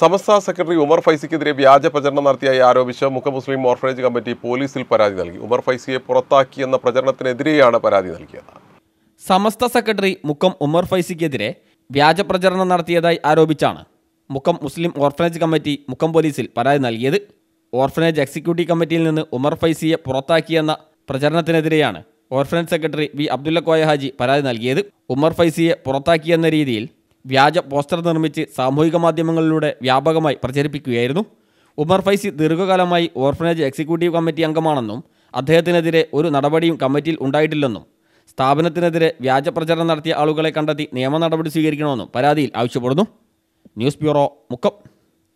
സമസ്ത secretary Umar ഫൈസിക്കെതിരെ വ്യാജ പ്രചരണം നടത്തിയായി ആരോപിച്ച് മുഖ മുസ്ലിം ഓർഫനേജ് കമ്മിറ്റി പോലീസിൽ പരാതി നൽകി ഉമർ ഫൈസിയെ പുറത്താക്കിയെന്ന പ്രചരണത്തിനെതിരെയാണ് പരാതി നൽകിയത് സമസ്ത സെക്രട്ടറി മുക്കം ഉമർ ഫൈസിക്കെതിരെ വ്യാജ പ്രചരണം നടത്തിയതായി ആരോപിച്ചാണ് Mukkam Muslim orphanage committee Mukkam പോലീസിൽ പരാതി നൽകിയത് ഓർഫനേജ് എക്സിക്യൂട്ടീവ് കമ്മിറ്റിയിൽ നിന്ന് ഉമർ ഫൈസിയെ പുറത്താക്കിയെന്ന പ്രചരണത്തിനെതിരെയാണ് orphanage secretary V Abdulla Koya Haji പരാതി നൽകിയത് ഉമർ ഫൈസിയെ പുറത്താക്കിയെന്ന രീതിയിൽ വ്യാജ പോസ്റ്റർ നിർമ്മിച്ച് സാമൂഹിക മാധ്യമങ്ങളിലൂടെ വ്യാപകമായി പ്രചരിപ്പിക്കുകയായിരുന്നു ഉമർ ഫൈസി ദീർഘകാലമായി ഓർഫനേജ് എക്സിക്യൂട്ടീവ് കമ്മിറ്റി അംഗമാണെന്നും അദ്ദേഹത്തിനെതിരെ ഒരു നടപടിയും കമ്മിറ്റിയിൽ ഉണ്ടായിട്ടില്ലെന്നും സ്ഥാപനത്തിനെതിരെ വ്യാജ പ്രചരണം നടത്തിയ ആളുകളെ കണ്ടെത്തി നിയമ നടപടി സ്വീകരിക്കണമെന്നും പരാതിയിൽ ആവശ്യപ്പെടുന്നു ന്യൂസ് ബ്യൂറോ മുക്കം